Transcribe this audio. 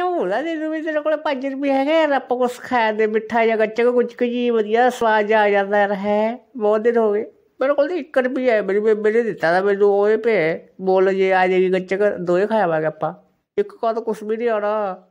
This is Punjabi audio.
ਰੁਪਈਆ ਹੋਲਾ ਦੇ ਵੀ ਤੇਰੇ ਕੋਲ 5 ਰੁਪਏ ਹੈਗੇ ਯਾਰ ਆਪਾਂ ਕੁਛ ਖਾ ਦੇ ਮਿੱਠਾ ਜਾਂ ਗੱਚਕ ਕੋ ਕੁਝ ਕੁ ਜੀ ਵਧੀਆ ਸਵਾਦ ਆ ਜਾਂਦਾ ਯਾਰ ਹੈ ਬਹੁਤ ਦਿਨ ਹੋ ਗਏ ਮੇਰੇ ਕੋਲ ਤੇ 1 ਰੁਪਿਆ ਹੈ ਮੇਰੇ ਬੇਬੇ ਨੇ ਦਿੱਤਾ ਤਾਂ ਮੈਨੂੰ ਉਹ ਪੇ ਬੋਲ ਜੇ ਆ ਜੇ ਗੱਚਕ ਦੋਏ ਖਾਇਆ ਵਾਗਾ ਆਪਾਂ ਇੱਕ ਕੋ ਤਾਂ ਕੁਛ ਵੀ ਨਹੀਂ ਆਣਾ